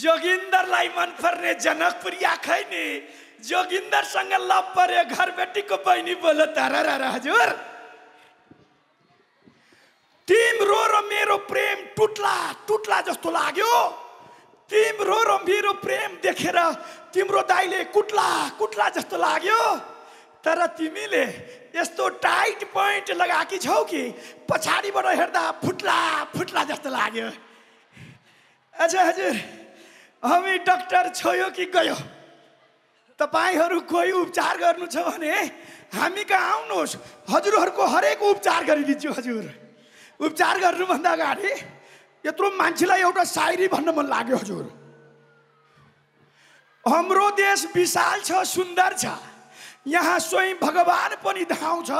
जोगिन्दरलाई मनपर्ने जनकपुरिया खै नि जोगिन्दरसँग लभ पर्यो घर बेटीको बहिनी बोलो तर हजुर तिम्रो र मेरो प्रेम टुट्ला टुट्ला जस्तो लाग्यो तिम्रो र मेरो प्रेम देखेर तिम्रो दाइले कुट्ला कुट्ला जस्तो लाग्यो तर तिमीले यस्तो टाइट पोइन्ट लगाएकी छौ कि पछाडिबाट हेर्दा फुट्ला फुट्ला जस्तो लाग्यो अच्छा हजुर हामी डक्टर छोयो कि गयो तपाईँहरू कोही उपचार गर्नु छ भने हामी कहाँ आउनुहोस् हजुरहरूको हरेक उपचार गरिदिन्छु हजुर उपचार गर्नुभन्दा अगाडि यत्रो मान्छेलाई एउटा सायरी भन्न मन लाग्यो हजुर हाम्रो देश विशाल छ सुन्दर छ यहाँ स्वयं भगवान् पनि धाउँछ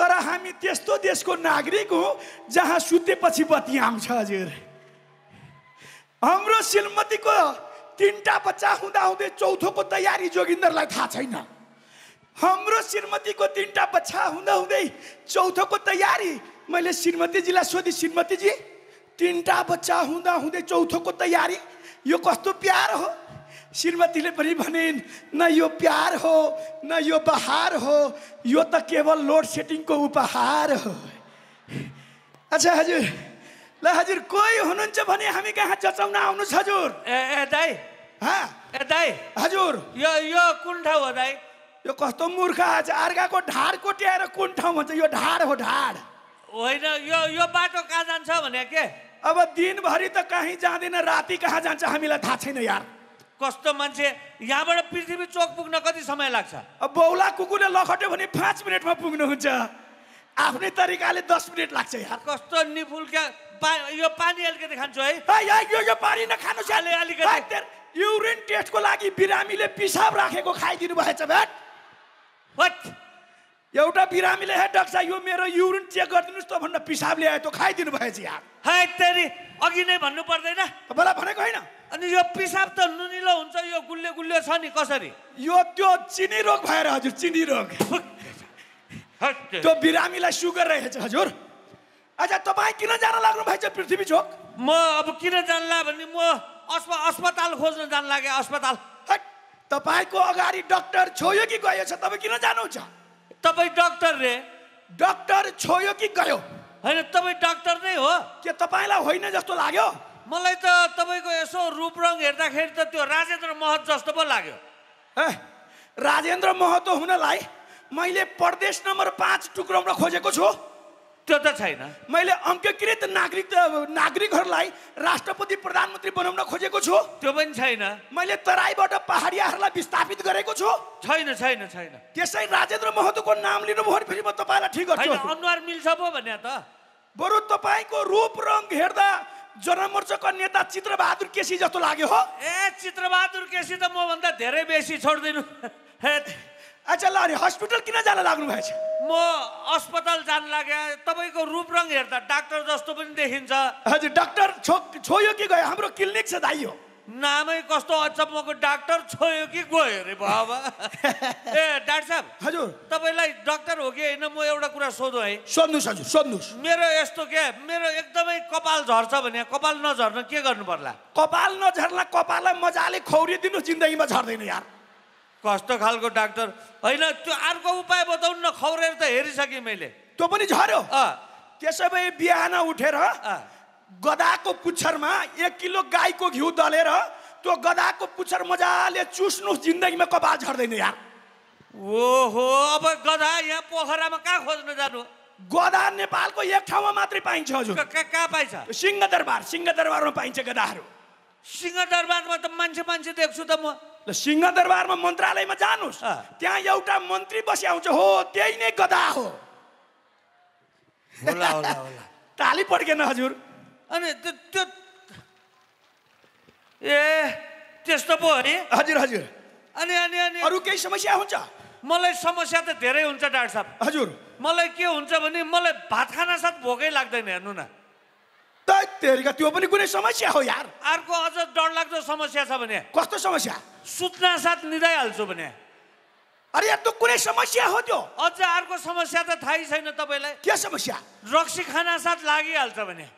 तर हामी त्यस्तो देशको नागरिक हो जहाँ सुतेपछि बत्ती आउँछ हजुर हाम्रो श्रीमतीको तिनवटा बच्चा हुँदा हुँदै चौथोको तयारी जोगिन्दरलाई थाहा छैन हाम्रो श्रीमतीको तिनवटा बच्चा हुँदा हुँदै चौथोको तयारी मैले श्रीमतीजीलाई सोधेँ श्रीमतीजी तिनवटा बच्चा हुँदा हुँदै चौथोको तयारी यो कस्तो प्यार हो श्रीमतीले पनि भनिन् न यो प्यार हो न यो बहार हो यो त केवल लोड सेटिङको उपहार हो अच्छा हजुर ल हजुर कोही हुनुहुन्छ भने हामी कहाँ चचाउन छ हजुर ए ए दाई ए दाई हजुर यो यो कुन ठाउँ हो दाई यो कस्तो मूर्ख आज अर्काको ढाड कोट्याएर कुन ठाउँ भन्छ यो ढाड हो ढाड होइन यो यो बाटो कहाँ जान्छ भने के अब दिनभरि त कहीँ जाँदैन राति कहाँ जान्छ हामीलाई थाहा छैन यार कस्तो मान्छे यहाँबाट पृथ्वी चोक पुग्न कति समय लाग्छ अब बौला कुकुरले लखट्यो भने पाँच मिनटमा पुग्नुहुन्छ आफ्नै तरिकाले दस मिनट लाग्छ यार कस्तो निफुल क्या पा यो पानी अलिकति खान्छु है यो यो पानी नखानु साले अलिकति युरिन टेस्टको लागि बिरामीले पिसाब राखेको खाइदिनु भएछ भ्याट वाट एउटा बिरामीले हे डक्टर यो मेरो युरिन चेक गरिदिनुहोस् त भन्न पिसाब ल्याए त खाइदिनु भएछ यहाँ है तेरि अघि नै भन्नु पर्दैन तपाईँलाई भनेको होइन अनि यो पिसाब त नुनिलो हुन्छ यो गुल्यो गुल्यो छ नि कसरी यो त्यो चिनी रोग भएर हजुर चिनी रोग त्यो बिरामीलाई सुगर रहेछ हजुर अच्छा तपाईँ किन जान लाग्नु भएको छ पृथ्वी चोक म अब किन ला भने म अस्प अस्पताल खोज्न जान लागे अस्पताल तपाईँको अगाडि डक्टर छोयो कि गयो छ तपाईँ किन जानुहुन्छ तपाईँ डक्टर रे डक्टर छोयो कि गयो होइन तपाईँ डक्टर नै हो के तपाईँलाई होइन जस्तो लाग्यो मलाई त तपाईँको यसो रूप रङ हेर्दाखेरि त त्यो राजेन्द्र महत जस्तो पो लाग्यो ए राजेन्द्र महतो हुनलाई मैले प्रदेश नम्बर पाँच टुक्राउन खोजेको छु त्यो त छैन मैले अङ्ककृत नागरिक नागरिकहरूलाई राष्ट्रपति प्रधानमन्त्री बनाउन खोजेको छु त्यो पनि छैन मैले तराईबाट पहाडियाहरूलाई विस्थापित गरेको छु छैन छैन छैन त्यसै राजेन्द्र महतोको नाम लिनुभयो भने फेरि म तपाईँलाई ठिक गर्छु अनुहार मिल्छ पो भने त बरु तपाईँको रूप रङ हेर्दा जनमोर्चाको नेता चित्रबहादुर केसी जस्तो लाग्यो हो ए चित्रबहादुर केसी त मभन्दा धेरै बेसी छोडिदिनु अच्छा ल अरे हस्पिटल किन जान लाग्नु भएछ म अस्पताल जान लागे तपाईँको रूप रङ हेर्दा डाक्टर जस्तो पनि देखिन्छ हजुर डाक्टर छो छोयो कि गयो हाम्रो क्लिनिक छ दाइ हो नामै कस्तो अचम्मको डाक्टर छोयो कि गयो अरे बाबा ए डाक्टर साहब हजुर तपाईँलाई डाक्टर हो कि होइन म एउटा कुरा सोधौँ है सोध्नुहोस् हजुर सोध्नुहोस् मेरो यस्तो के मेरो एकदमै कपाल झर्छ भने कपाल नझर्न के गर्नु पर्ला कपाल नझर्ला कपाललाई मजाले खौरी खौरिदिनु जिन्दगीमा झर्दैन यार कस्तो खालको डाक्टर होइन त्यो अर्को उपाय बताउनु न खौरेर त हेरिसकेँ मैले त्यो पनि झऱ्यो त्यसो भए बिहान उठेर गदाको पुच्छरमा एक किलो गाईको घिउ दलेर त्यो गदाको पुच्छर मजाले चुस्नु जिन्दगीमा कपाल झर्दैन यार ओहो अब गधा यहाँ पोखरामा कहाँ खोज्न जानु गदा नेपालको एक ठाउँमा मात्रै पाइन्छ हजुर कहाँ पाइन्छ सिंहदरबार सिंहदरबारमा पाइन्छ सिंह सिंहदरबारमा त मान्छे मान्छे देख्छु त म सिंहदरबारमा मन्त्रालयमा जानुहोस् त्यहाँ एउटा मन्त्री बसी आउँछ हो त्यही नै गदा हो ताली पड्केन हजुर अनि त्यो ए त्यस्तो पो अरे हजुर हजुर अनि अनि अनि अरू केही समस्या हुन्छ मलाई समस्या त धेरै हुन्छ डाक्टर साहब हजुर मलाई के हुन्छ भने मलाई भात खाना साथ भोकै लाग्दैन हेर्नु न तेरिका त्यो पनि कुनै समस्या हो यार अर्को अझ डरलाग्दो समस्या छ भने कस्तो समस्या सुत्ना साथ निदाइहाल्छु भने अरे यार त्यो कुनै समस्या हो त्यो अझ अर्को समस्या त थाहै छैन तपाईँलाई के समस्या रक्सी खाना साथ लागिहाल्छ भने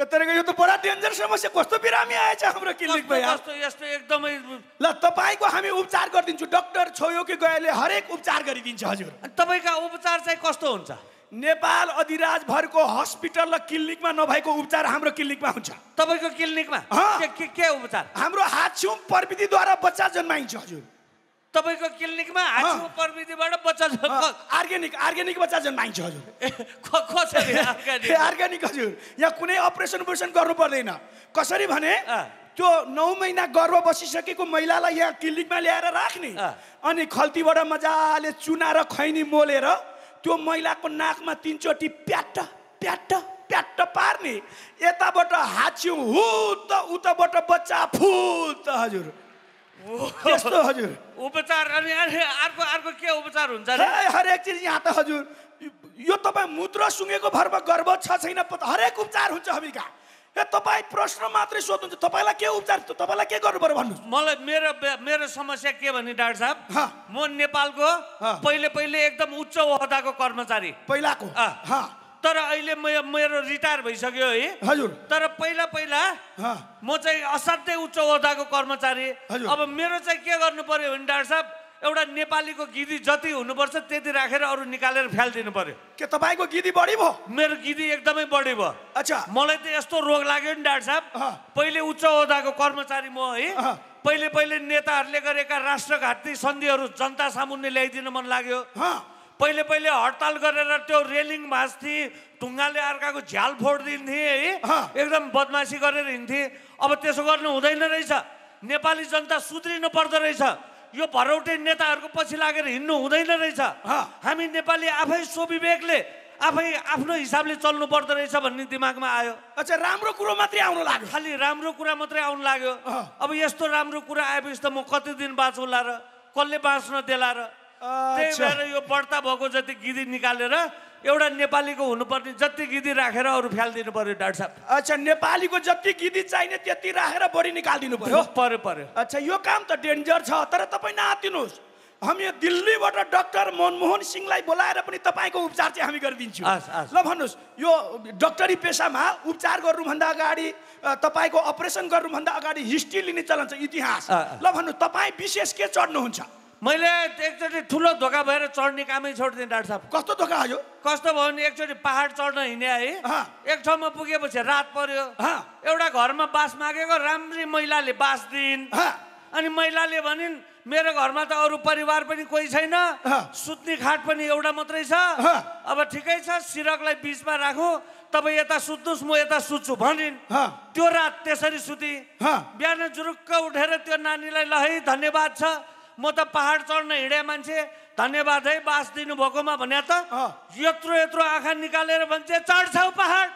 यो त बडा डेन्जर समस्या कस्तो बिरामी आएछ हाम्रो यस्तो एकदमै ल तपाईँको हामी उपचार गरिदिन्छु डक्टर छोयो कि गएले हरेक उपचार गरिदिन्छ हजुर तपाईँका उपचार चाहिँ कस्तो हुन्छ नेपाल अधिराजभरको हस्पिटल र क्लिनिकमा नभएको उपचार हाम्रो क्लिनिकमा हुन्छ तपाईँको क्लिनिकमा के के उपचार हाम्रो हाछ्यौँ प्रविधिद्वारा बच्चा जन्माइन्छ हजुर तपाईँको क्लिनिकमा हाछ्यौँ प्रविधिबाट बच्चा अर्ग्यानिक अर्ग्यानिक बच्चा जन्माइन्छ हजुर अर्ग्यानिक हजुर यहाँ कुनै अपरेसन उपरेसन गर्नु पर्दैन कसरी भने त्यो नौ महिना गर्व बसिसकेको महिलालाई यहाँ क्लिनिकमा ल्याएर राख्ने अनि खल्तीबाट मजाले चुना र खैनी मोलेर त्यो महिलाको नाकमा तिनचोटि प्याट प्याट प्याट पार्ने यताबाट हाच्यौँ हु त उताबाट बच्चा फुल त हजुर त्यस्तो हजुर उपचार अनि अर्को अर्को के उपचार हुन्छ हरेक चिज यहाँ त हजुर यो तपाईँ मुत्र सुँगेको भरमा गर्व छ छैन हरेक उपचार हुन्छ हामीका ए तपाईँ प्रश्न मात्रै सोध्नुहुन्छ तपाईँलाई के उपचार तपाईँलाई के गर्नु पर्यो भन्नु मलाई मेरो मेरो समस्या के भने डाक्टर साहब म नेपालको पहिले पहिले एकदम उच्च ओहदाको कर्मचारी पहिलाको तर अहिले मेरो रिटायर भइसक्यो है हजुर तर पहिला पहिला म चाहिँ असाध्यै उच्च ओहदाको कर्मचारी अब मेरो चाहिँ के गर्नु पर्यो भने डाक्टर साहब एउटा नेपालीको गिदी जति हुनुपर्छ त्यति राखेर अरू निकालेर फ्यालिदिनु पर्यो के तपाईँको गिदी बढी भयो मेरो गिदी एकदमै बढी भयो अच्छा मलाई त यस्तो रोग लाग्यो नि डाक्टर साहब पहिले उच्च ओदाको कर्मचारी म है पहिले पहिले नेताहरूले गरेका राष्ट्रघाती सन्धिहरू जनता सामुन्ने ल्याइदिन मन लाग्यो पहिले पहिले हडताल गरेर त्यो रेलिङ भाँच्थे ढुङ्गाले अर्काको झ्याल फोडिदिन्थे है एकदम बदमासी गरेर हिँड्थे अब त्यसो गर्नु हुँदैन रहेछ नेपाली जनता सुध्रिनु पर्दो रहेछ यो भरौटे नेताहरूको पछि लागेर हिँड्नु हुँदैन रहेछ हामी नेपाली आफै स्वविवेकले आफै आफ्नो हिसाबले चल्नु पर्दो रहेछ भन्ने दिमागमा आयो अच्छा राम्रो कुरो मात्रै आउनु लाग्यो खालि राम्रो कुरा मात्रै आउनु लाग्यो अब यस्तो राम्रो कुरा आएपछि त म कति दिन बाँचौँला र कसले बाँच्न देला र त्यही भएर यो बढ्ता भएको जति गिदी निकालेर एउटा नेपालीको हुनुपर्ने जति गिदी राखेर अरू फ्यालिदिनु पर्यो डाक्टर साहब अच्छा नेपालीको जति गिदी चाहिने त्यति राखेर बढी निकालिदिनु पर्यो पर्यो पर्यो अच्छा यो काम त डेन्जर छ तर तपाईँ नआतिनुहोस् हामी दिल्लीबाट डाक्टर मनमोहन सिंहलाई बोलाएर पनि तपाईँको उपचार चाहिँ हामी गरिदिन्छौँ ल भन्नुहोस् यो डक्टरी पेसामा उपचार गर्नुभन्दा अगाडि तपाईँको अपरेसन गर्नुभन्दा अगाडि हिस्ट्री लिने चलन छ इतिहास ल भन्नु तपाईँ विशेष के चढ्नुहुन्छ मैले एकचोटि ठुलो धोका भएर चढ्ने कामै छोडिदिएँ डाक्टर साहब कस्तो धोका आयो कस्तो भयो भने एकचोटि पहाड चढ्न हिँडे है एक ठाउँमा पुगेपछि रात पर्यो एउटा घरमा बास मागेको राम्री महिलाले बास दिइन् अनि महिलाले भनिन् मेरो घरमा त अरू परिवार पनि कोही छैन सुत्ने खाट पनि एउटा मात्रै छ अब ठिकै छ सिरकलाई बिचमा राखौँ तपाईँ यता सुत्नुहोस् म यता सुत्छु भनिन् त्यो रात त्यसरी सुति बिहान जुरुक्क उठेर त्यो नानीलाई ल है धन्यवाद छ म त पहाड चढ्न हिँडे मान्छे धन्यवाद है बास दिनुभएकोमा भने त यत्रो यत्रो आँखा निकालेर भन्छ चढ्छौ पहाड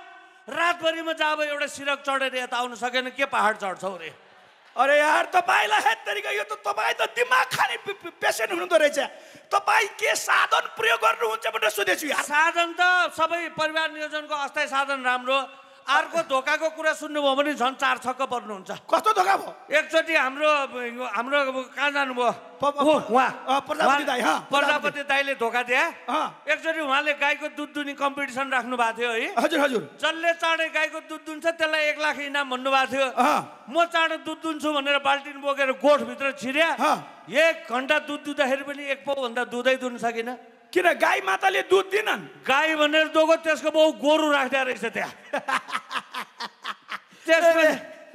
रातभरिमा जा अब एउटा सिरक चढेर यता आउनु सकेन के पहाड चढ्छौ रे अरे यार तपाईँलाई हेत तरिका यो त तपाईँ त दिमाग खाने पेसेन्ट हुनुहुँदो रहेछ तपाईँ के साधन प्रयोग गर्नुहुन्छ भनेर सोधेछु साधन त सबै परिवार नियोजनको अस्थायी साधन राम्रो अर्को धोकाको कुरा सुन्नुभयो भने झन् चार छक्क पर्नुहुन्छ कस्तो धोका भयो एकचोटि हाम्रो हाम्रो कहाँ जानुभयो प्रजापति दाईले धोका दिए एकचोटि उहाँले गाईको दुध दुनी कम्पिटिसन राख्नु भएको थियो है हजुर हजुर जसले चाँडै गाईको दुध दुन्छ त्यसलाई एक लाख इनाम भन्नुभएको थियो म चाँडो दुध दुन्छु भनेर बाल्टिन बोकेर गोठभित्र छिर्या एक घन्टा दुध दुँदाखेरि पनि एक पाउभन्दा दुधै दुन सकिनँ किन गाई माताले दुध दिनन् गाई भनेर दोगो त्यसको बाउ गोरु राख्दा रहेछ त्यहाँ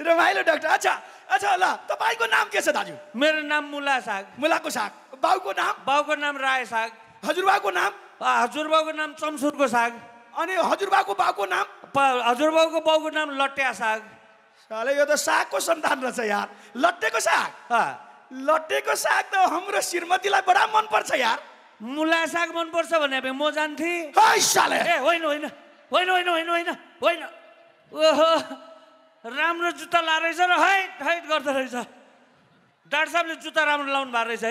रमाइलो डाक्टर अच्छा अच्छा ल तपाईँको नाम के छ दाजु मेरो नाम मुला साग मुलाको साग बाउको नाम बाउको नाम राय साग हजुरबाको नाम हजुरबाको नाम चम्सुरको साग अनि हजुरबाको बाउको नाम हजुरबाको बाउको नाम लट्या साग साले यो त सागको सन्तान रहेछ यार लट्टेको साग लट्टेको साग त हाम्रो श्रीमतीलाई बडा मनपर्छ यार मुला साग मनपर्छ भने म जान्थेँ ए होइन होइन होइन होइन होइन होइन होइन ओहो राम्रो जुत्ता ला रहेछ र हैट हैट गर्दो रहेछ डाक्टर साहबले जुत्ता राम्रो लाउनु भएको रहेछ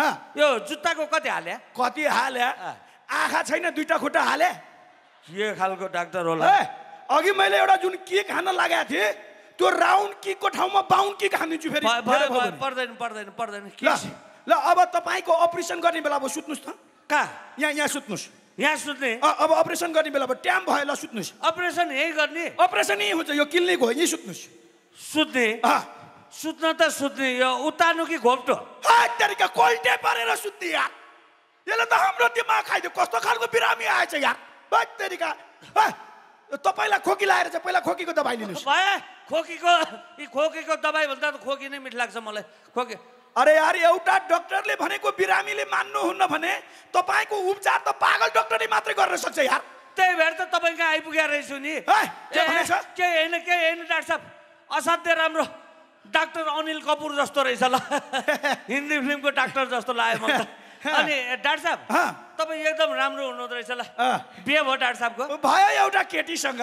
है यो जुत्ताको कति हाल्या कति हाल्या आँखा छैन दुइटा खुट्टा हाले के खालको डाक्टर होला अघि मैले एउटा जुन केक खान लगाएको थिएँ त्यो राउन्ड किकको ठाउँमा बााउन्ड किक हानिदिन्छु पर्दैन पर्दैन पर्दैन पर्दैन ल अब तपाईँको अपरेसन गर्ने बेला अब सुत्नुहोस् त कहाँ यहाँ यहाँ सुत्नुहोस् यहाँ सुत्ने अब अपरेसन गर्ने बेला अब ट्याम भयो ल सुत्नुहोस् अपरेसन यही गर्ने अपरेसन यहीँ हुन्छ यो क्लिनिक हो यहीँ सुत्नुहोस् सुत्ने सुत्न त सुत्ने यो उतार्नु कि घोप्टो तरिका कोल्टे पारेर सुत्ने यार यसले त हाम्रो दिमाग खाइदियो कस्तो खालको बिरामी आएछ यार तरिका तपाईँलाई खोकी लाएर चाहिँ पहिला खोकीको दबाई लिनुहोस् खोकीको खोकीको दबाई भन्दा त खोकी नै मिठो लाग्छ मलाई खोकी अरे यार एउटा डक्टरले भनेको बिरामीले मान्नुहुन्न भने तपाईँको उपचार त पागल डक्टरले मात्रै गर्न सक्छ यार त्यही भएर त तपाईँ कहाँ आइपुगेको रहेछु नि केही होइन केही होइन डाक्टर साहब असाध्यै राम्रो डाक्टर अनिल कपुर जस्तो रहेछ ल हिन्दी फिल्मको डाक्टर जस्तो लाग्यो म अनि डाक्टर साहब तपाईँ एकदम राम्रो हुनुहुँदो रहेछ ल बिहे भयो डाक्टर साहबको भयो एउटा केटीसँग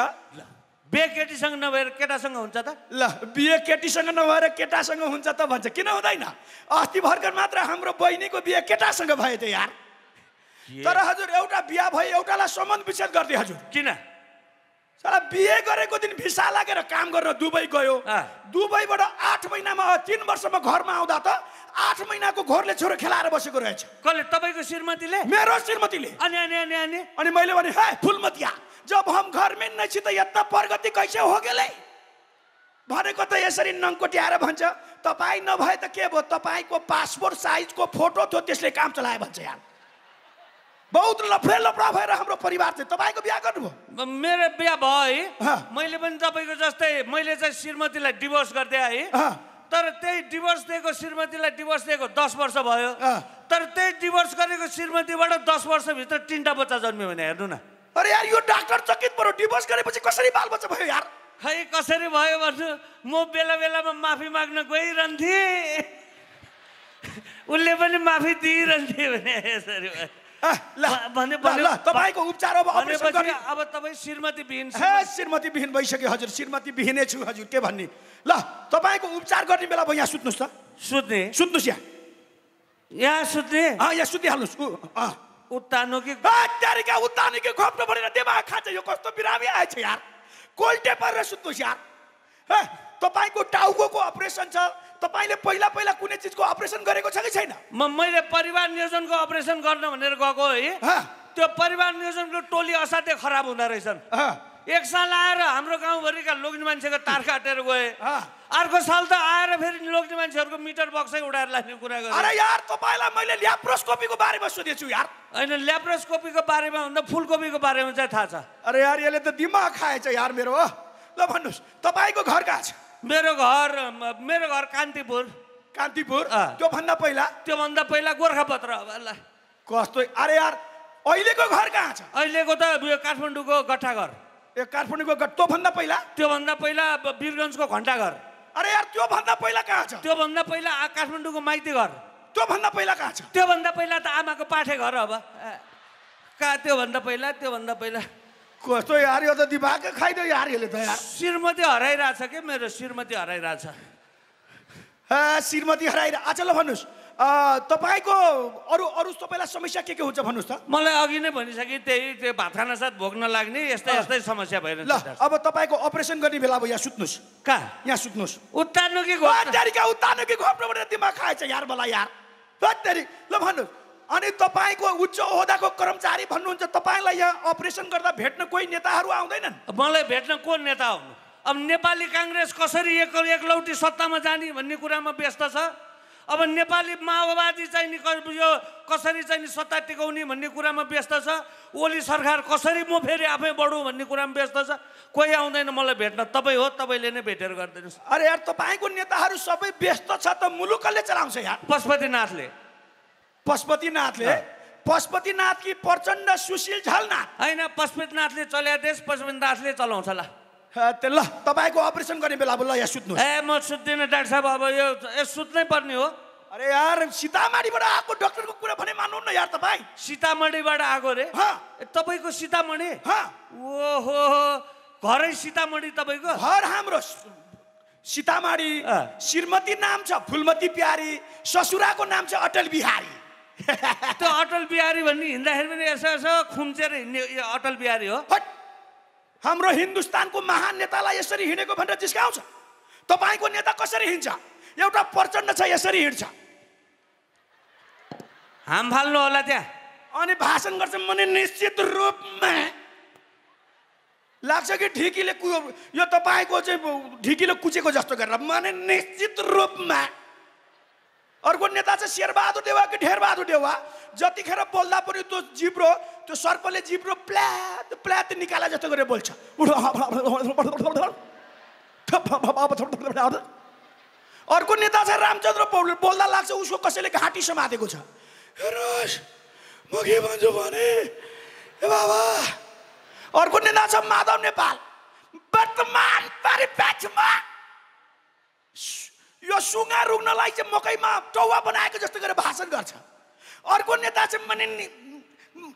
बिहे केटीसँग नभएर केटासँग हुन्छ त ल बिहे केटीसँग नभएर केटासँग हुन्छ त भन्छ किन हुँदैन अस्ति भर्खर मात्र हाम्रो बहिनीको बिहे केटासँग भयो त यार तर हजुर एउटा बिहा भयो एउटालाई सम्बन्ध विच्छेद गरिदियो हजुर किन साला बिहे गरेको दिन भिसा लागेर काम गर्न दुबई गयो दुबईबाट आठ महिनामा तिन वर्षमा घरमा आउँदा त आठ महिनाको घोरले छोरो खेलाएर बसेको रहेछ कसले तपाईँको श्रीमतीले मेरो श्रीमतीले अनि अनि अनि अनि अनि मैले भने हे फुलमतिया जब हम घरमै नछि त यता प्रगति कैसे हो गेलै भनेको त यसरी नङकोट्याएर भन्छ तपाईँ नभए त के भयो तपाईँको पासपोर्ट साइजको फोटो थियो त्यसले काम चलायो भन्छ यहाँ बहुत लफेल लफडा भएर हाम्रो परिवार चाहिँ तपाईँको बिहा गर्नुभयो मेरो बिहा भयो है मैले पनि तपाईँको जस्तै मैले चाहिँ श्रीमतीलाई डिभोर्स गर्दे है तर त्यही डिभोर्स दिएको श्रीमतीलाई डिभोर्स दिएको दस वर्ष भयो तर त्यही डिभोर्स गरेको श्रीमतीबाट दस वर्षभित्र तिनवटा बच्चा जन्मियो भने हेर्नु न अरे यार यो डाक्टर चकित पऱ्यो डिभोर्स गरेपछि कसरी बालबच्चा भयो यार खै कसरी भयो भन्छु म बेला बेलामा माफी माग्न गइरहन्थेँ उसले पनि माफी दिइरहन्थे भने यसरी भयो तपाईँको उपचार अब अब तपाईँ श्रीमती विहीन श्रीमती बिहीन भइसक्यो हजुर श्रीमती बिहीनै छु हजुर के भन्ने ल तपाईँको उपचार गर्ने बेला भयो यहाँ सुत्नुहोस् त सुत्ने सुत्नुहोस् यहाँ यहाँ सुत्ने यहाँ सुतिहाल्नुहोस् उत्तानो कि त्यहाँदेखि उत्तानो कि घोप्नु परेर दिमाग खान्छ यो कस्तो बिरामी आएछ यार कोल्टे परेर सुत्नुहोस् यार तपाईँको टाउको अपरेसन छ तपाईँले पहिला पहिला कुनै चिजको अपरेसन गरेको छ कि छैन म मैले परिवार नियोजनको अपरेसन गर्न भनेर गएको है त्यो परिवार नियोजनको टोली असाध्यै खराब हुँदो रहेछन् एक साल आएर हाम्रो गाउँभरिका लोग्ने मान्छेको तार काटेर गए अर्को साल त आएर फेरि लोग्ने मान्छेहरूको मिटर बक्सै उडाएर लाग्ने कुरा गरे यार तपाईँलाई मैले ल्याप्रोस्कोपीको बारेमा सोधेछु यार होइन ल्याप्रोस्कोपीको बारेमा भन्दा फुलकोपीको बारेमा चाहिँ थाहा छ अरे यार यसले त दिमाग खाएछ यार मेरो ल भन्नुहोस् तपाईँको घर कहाँ छ मेरो घर मेरो घर कान्तिपुर कान्तिपुर त्योभन्दा पहिला त्योभन्दा पहिला गोर्खापत्र कस्तो अरे यार अहिलेको घर कहाँ छ अहिलेको त काठमाडौँको गट्ठा घर यो काठमाडौँको त्यो त्योभन्दा पहिला त्योभन्दा पहिला वीरगन्जको घन्टा घर अरे यार त्योभन्दा पहिला कहाँ छ त्योभन्दा पहिला काठमाडौँको माइती घर त्योभन्दा पहिला कहाँ छ त्योभन्दा पहिला त आमाको पाठे घर अब कहाँ त्योभन्दा पहिला त्योभन्दा पहिला कस्तो यार यो त दिमागै खाइदियो यार यसले त यार श्रीमती हराइरहेछ के मेरो श्रीमती हराइरहेछ श्रीमती हराइरह अच्छा ल भन्नुहोस् तपाईँको अरू अरू तपाईँलाई समस्या के के हुन्छ भन्नुहोस् त मलाई अघि नै भनिसकेँ त्यही त्यो भात खाना साथ भोग्न लाग्ने यस्तै यस्तै समस्या भएन ल अब तपाईँको अपरेसन गर्ने बेला अब यहाँ सुत्नुहोस् कहाँ यहाँ सुत्नुहोस् उत्तानो कि उत्तानो कि घोप्रोबाट दिमाग खाएछ यार मलाई यार ल भन्नुहोस् अनि तपाईँको उच्च ओहदाको कर्मचारी भन्नुहुन्छ तपाईँलाई यहाँ अपरेसन गर्दा भेट्न कोही नेताहरू आउँदैनन् मलाई भेट्न को नेता आउनु अब नेपाली काङ्ग्रेस कसरी एक एकलौटी सत्तामा जाने भन्ने कुरामा व्यस्त छ अब नेपाली माओवादी चाहिँ नि यो कसरी चाहिँ नि सत्ता टिकाउने भन्ने कुरामा व्यस्त छ ओली सरकार कसरी म फेरि आफै बढौँ भन्ने कुरामा व्यस्त छ कोही आउँदैन मलाई भेट्न तपाईँ हो तपाईँले नै भेटेर गरिदिनुहोस् अरे यार तपाईँको नेताहरू सबै व्यस्त छ त मुलुकले चलाउँछ यार पशुपतिनाथले पशुपतिनाथले पशुपतिनाथ कि प्रचण्ड सुशील झलनाथ होइन पशुपतिनाथले चल्या देश पशुपतिनाथले चलाउँछ ल ल तपाईँको अपरेसन गर्ने बेला अब ल यहाँ सुत्नु ए म सुत्दिनँ डाक्टर साहब अब यो सुत्नै पर्ने हो अरे यार सीतामढीबाट आएको डक्टरको कुरा भने मान्नु न यार तपाईँ सीतामढीबाट आएको रे तपाईँको सीतामढी ओहो घरै सीतामढी तपाईँको घर हाम्रो सीतामढी श्रीमती नाम छ फुलमती प्यारी ससुराको नाम छ अटल बिहारी त्यो अटल बिहारी भन्ने हिँड्दाखेरि पनि यसो यसो खुम्चेर हिँड्ने अटल बिहारी हो हाम्रो हिन्दुस्तानको महान नेतालाई यसरी हिँडेको भनेर जिस्काउँछ तपाईँको नेता कसरी हिँड्छ एउटा प्रचण्ड छ यसरी हिँड्छ हाम फाल्नु होला त्यहाँ अनि भाषण गर्छ भने निश्चित रूपमा लाग्छ कि ढिकीले कु यो तपाईँको चाहिँ ढिकीले कुचेको जस्तो गरेर मैले निश्चित रूपमा अर्को नेता चाहिँ शेरबहादुर देवा कि ढेरबहादुर देवा जतिखेर बोल्दा पनि त्यो जिब्रो त्यो सर्पले जिब्रो प्ल्यात प्ल्यात निकाले जस्तो गरेर बोल्छ अर्को नेता चाहिँ रामचन्द्र पौडेल बोल्दा लाग्छ उसको कसैले घाँटी समातेको छ हेर्नुहोस् म के भन्छु भने ए बाबा अर्को नेता छ माधव नेपाल वर्तमान परिप्रेक्षमा यो सुँगा रुग्नलाई चाहिँ मकैमा टौवा बनाएको जस्तो गरेर भाषण गर्छ अर्को नेता चाहिँ मनि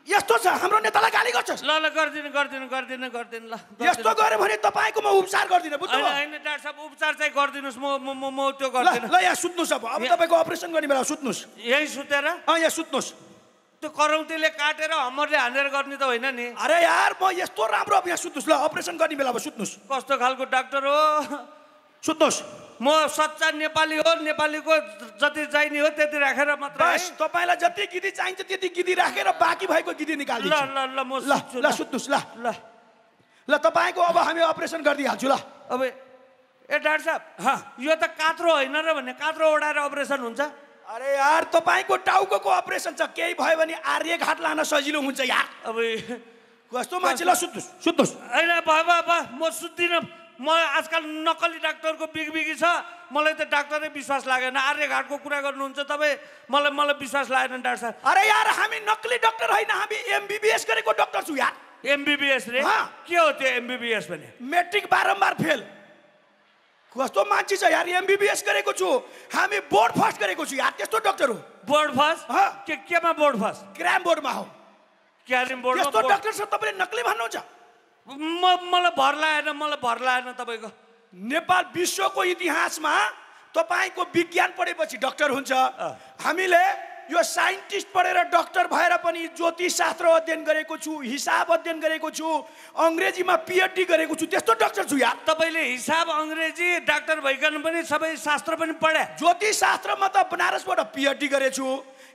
यस्तो छ हाम्रो नेतालाई गाली गर्छ ल ल गरिदिनु गरिदिनु गरिदिनु गरिदिनु ल यस्तो गर्यो भने तपाईँको म उपचार गर्दिनँ बुझ्नु होइन डाक्टर साहब उपचार चाहिँ गरिदिनुहोस् म म म त्यो गर्दिनँ ल यहाँ सुत्नुहोस् अब अब तपाईँको अपरेसन गर्ने बेला सुत्नुहोस् यहीँ सुतेर अँ यहाँ सुत्नुहोस् त्यो करौतीले काटेर हम्मरले हानेर गर्ने त होइन नि अरे यार म यस्तो राम्रो अब यहाँ सुत्नुहोस् ल अपरेसन गर्ने बेला अब सुत्नुहोस् कस्तो खालको डाक्टर हो सुत्नुहोस् म सच्चा नेपाली हो नेपालीको जति चाहिने हो त्यति राखेर मात्र तपाईँलाई जति गिदी चाहिन्छ त्यति गिदी राखेर बाँकी भएको गिदी निकाल्नु ल ल ल म ल सुत्नुहोस् ल ल ल तपाईँको अब हामी अपरेसन गरिदिइहाल्छु ल अब ए डाक्टर साहब यो त कात्रो होइन र भन्ने कात्रो ओढाएर अपरेसन हुन्छ अरे यार तपाईँको टाउको अपरेसन छ केही भयो भने आर्य घाट लान सजिलो हुन्छ यार अब कस्तो मान्छे ल सुत्नुहोस् सुत्नुहोस् होइन भयो भयो म सुत्दिनँ म आजकल नक्कली डाक्टरको बिग बिगबिगी छ मलाई त डाक्टरै विश्वास लागेन आर्यघाटको कुरा गर्नुहुन्छ तपाईँ मलाई मलाई विश्वास लागेन डाक्टर साहब अरे यार हामी नक्कली डाक्टर होइन हामी एमबिबिएस गरेको डाक्टर छु यार एमबिबिएस रे के हो त्यो एमबिबिएस भने मेट्रिक बारम्बार फेल कस्तो मान्छे छ यार एमबिबिएस गरेको छु हामी बोर्ड फर्स्ट गरेको छु यार त्यस्तो डक्टर हो बोर्ड फर्स्ट के केमा बोर्ड फर्स्ट क्राइम बोर्डमा हो क्यारिम बोर्ड डाक्टर छ तपाईँले नक्कली भन्नुहुन्छ म मलाई भर लाएन मलाई भर लाएन तपाईँको नेपाल विश्वको इतिहासमा तपाईँको विज्ञान पढेपछि डक्टर हुन्छ हामीले यो साइन्टिस्ट पढेर डक्टर भएर पनि ज्योतिष शास्त्र अध्ययन गरेको छु हिसाब अध्ययन गरेको छु अङ्ग्रेजीमा पिएचडी गरेको छु त्यस्तो डक्टर छु या तपाईँले हिसाब अङ्ग्रेजी डाक्टर भइकन पनि सबै शास्त्र पनि पढे ज्योतिष शास्त्रमा त बनारसबाट पिएचडी गरेछु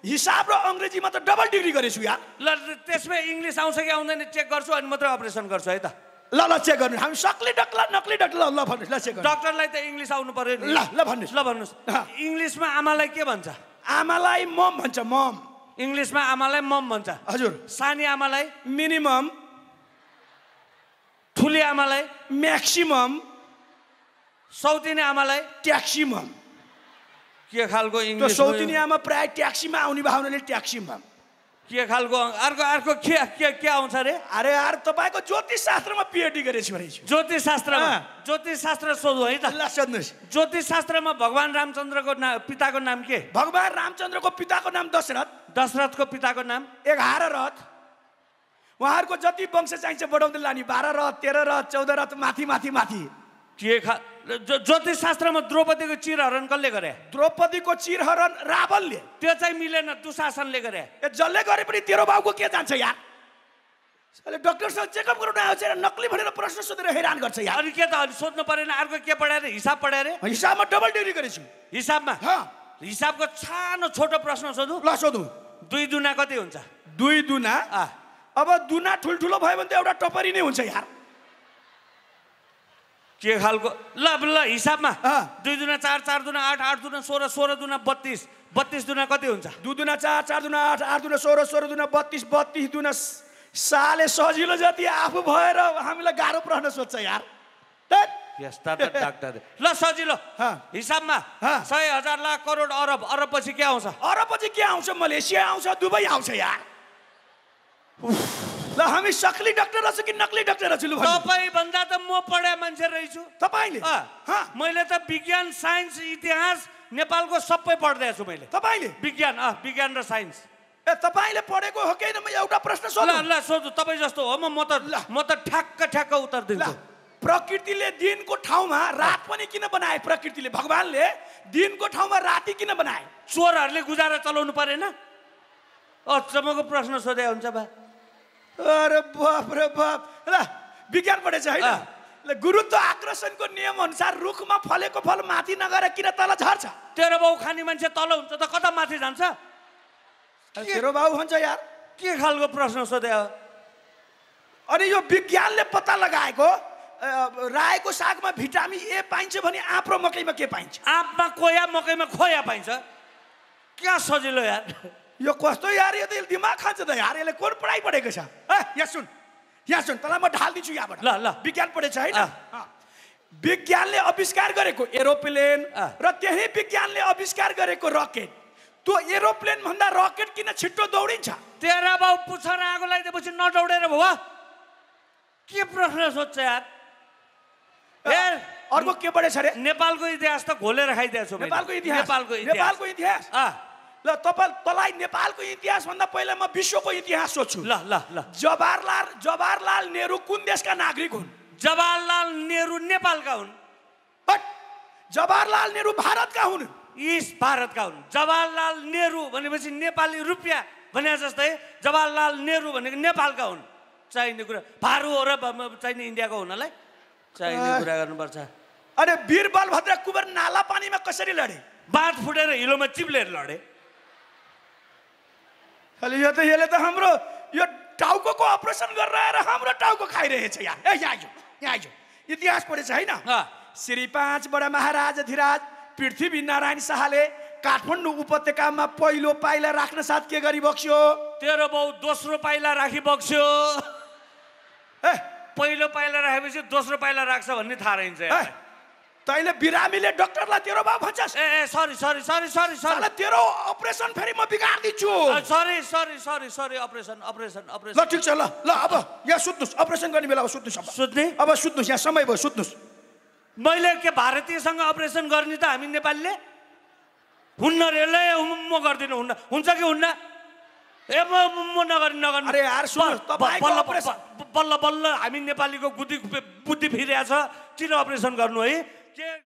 हिसाब र अङ्ग्रेजीमा त डबल डिग्री गरेछु यार ल त्यसमै इङ्ग्लिस आउँछ कि आउँदैन चेक गर्छु अनि मात्रै अपरेसन गर्छु है त ल ल चेक गर्नु हामी सक्ले डक्ला नक्ली डक्ला ल भन्नुहोस् ल चेक डक्टरलाई त इङ्ग्लिस आउनु पर्यो ल ल भन्नुहोस् ल भन्नुहोस् इङ्ग्लिसमा आमालाई के भन्छ आमालाई मम भन्छ मम इङ्ग्लिसमा आमालाई मम भन्छ हजुर सानी आमालाई मिनिमम ठुली आमालाई म्याक्सिमम सौतिनी आमालाई ट्याक्सिमम के खालको इङ्ग्लिस सौतिनियामा प्राय ट्याक्सीमा आउने भावनाले ट्याक्सीमा के खालको अर्को अर्को के के के आउँछ अरे अरे यार तपाईँको ज्योतिष शास्त्रमा पिएचडी गरेछु भने ज्योतिष शास्त्रमा ज्योतिष शास्त्र सोध्नु है त सोध्नुहोस् ज्योतिष शास्त्रमा भगवान् रामचन्द्रको नाम पिताको नाम के भगवान रामचन्द्रको पिताको नाम दशरथ दशरथको पिताको नाम एघार रथ उहाँहरूको जति वंश चाहिन्छ बढाउँदै लाने बाह्र रथ तेह्र रथ चौध रथ माथि माथि माथि के खा ज्योतिष शास्त्रमा द्रौपदीको चिरहरण कसले गरे द्रौपदीको चिरहरण रावलले त्यो चाहिँ मिलेन दुशासनले गरे जसले गरे पनि तेरो बाउको के जान्छ यार डक्टरसँग चेकअप गराउन आउँछ नक्कली भनेर प्रश्न सोधेर हैरान गर्छ यार अनि के त अनि सोध्नु परेन अर्को के पढाएर हिसाब पढाएर हिसाबमा डबल डिग्री गरेछु हिसाबमा हिसाबको सानो छोटो प्रश्न सोधौँ ल सोधौँ दुई दुना कति हुन्छ दुई दुना अब दुना ठुल्ठुलो भयो भने त एउटा टपरी नै हुन्छ यार के खालको ल ल हिसाबमा दुई दुना चार चार दुना आठ आठ दुना सोह्र सोह्र दुना बत्तिस बत्तिस दुना कति हुन्छ दुई दुना चार चार दुना आठ आठ दुना सोह्र सोह्र दुना बत्तिस बत्तिस दुना साले सजिलो जति आफू भएर हामीलाई गाह्रो प्रश्न सोध्छ यार ल सजिलो हिसाबमा सय हजार लाख करोड अरब अरब पछि के आउँछ अरब पछि के आउँछ मलेसिया आउँछ दुबई आउँछ यार ल हामी सक्ली डाक्टर रहेछ कि नक्ली डाक्टर रहेछ लु तपाईँ भन्दा त म पढे मान्छे रहेछु तपाईँले मैले त विज्ञान साइन्स इतिहास नेपालको सबै पढ्दै छु मैले तपाईँले विज्ञान अँ विज्ञान र साइन्स ए तपाईँले पढेको हो कि म एउटा प्रश्न सोध्नु ल सोध्छु तपाईँ जस्तो हो म त म त ठ्याक्क ठ्याक्क उत्तर दिन्छु प्रकृतिले दिनको ठाउँमा रात पनि किन बनाए प्रकृतिले भगवान्ले दिनको ठाउँमा राति किन बनाए चोरहरूले गुजारा चलाउनु परेन अचम्मको प्रश्न सोधे हुन्छ बा विज्ञान पढेछ होइन गुरुत्व आकर्षणको नियम अनुसार रुखमा फलेको फल माथि नगएर किन तल झर्छ तेरो बाउ खाने मान्छे तल हुन्छ त कता माथि जान्छ तेरो बाउ हुन्छ यार के खालको प्रश्न हो अनि यो विज्ञानले पत्ता लगाएको रायोको सागमा भिटामिन ए पाइन्छ भने आँप र मकैमा के पाइन्छ आँपमा कोया मकैमा खोया पाइन्छ क्या सजिलो यार यो कस्तो यार यो त दिमाग खान्छ त यार यसले कोन पढाइ पढेको छ यहाँ सुन यहाँ सुन तँलाई म ढालिदिन्छु यहाँबाट ल ल विज्ञान पढेछ होइन विज्ञानले आविष्कार गरेको एरोप्लेन र त्यही विज्ञानले आविष्कार गरेको रकेट त्यो एरोप्लेन भन्दा रकेट किन छिट्टो दौडिन्छ तेरा बाउ पुछर आगो लगाइदिएपछि नदौडेर भयो के प्रश्न सोध्छ यार अर्को के पढेछ अरे नेपालको इतिहास त घोलेर खाइदिएको नेपालको इतिहास नेपालको इतिहास ल तपाईँ तँलाई नेपालको इतिहासभन्दा पहिला म विश्वको इतिहास सोध्छु ल ल ल जवाहरलाल जवाहरलाल नेहरू कुन देशका नागरिक हुन् जवाहरलाल नेहरू नेपालका हुन् बट जवाहरलाल नेहरू भारतका हुन् इस भारतका हुन् जवाहरलाल नेहरू भनेपछि नेपाली रुपियाँ भने जस्तै जवाहरलाल नेहरू भनेको नेपालका हुन् चाहिने कुरा भारू हो र चाहिने इन्डियाको हुनलाई चाहिने कुरा गर्नुपर्छ अरे वीरबल भद्र कुबर नाला पानीमा कसरी लडे बाँध फुटेर हिलोमा चिप्लेर लडे अहिले यो त यसले त हाम्रो यो टाउको अपरेसन गरेर हाम्रो टाउको खाइरहेछ यहाँ ए आइजो यहाँ आइजो इतिहास पढेछ होइन श्री पाँच बडा महाराज धिराज पृथ्वी नारायण शाहले काठमाडौँ उपत्यकामा पहिलो पाइला राख्न साथ के गरी बक्स्यो तेरो बाउ दोस्रो पाइला राखी बक्स्यो ए पहिलो पाइला राखेपछि दोस्रो पाइला राख्छ भन्ने थाहा रहन्छ तैँले बिरामीले डक्टरलाई तेरो बाबु भन्छ ए sorry sorry sorry sorry sir तेरो अपरेसन फेरि म बिगार्दिन्छु sorry sorry sorry sorry operation operation operation ल ठिक छ ल ल अब यहाँ सुत्नुहोस् अपरेसन गर्ने बेला अब सुत्नुहोस् सुत्ने अब सुत्नुहोस् यहाँ समय भयो सुत्नुहोस् मैले के भारतीयसँग अपरेसन गर्ने त हामी नेपालीले हुन्न रेले म गरिदिनु हुन्न हुन्छ कि हुन्न ए म म नगर्ने नगर्ने अरे बल्ल बल्ल बल्ल हामी नेपालीको बुद्धि बुद्धि फिरिया छ किन अपरेसन गर्नु है get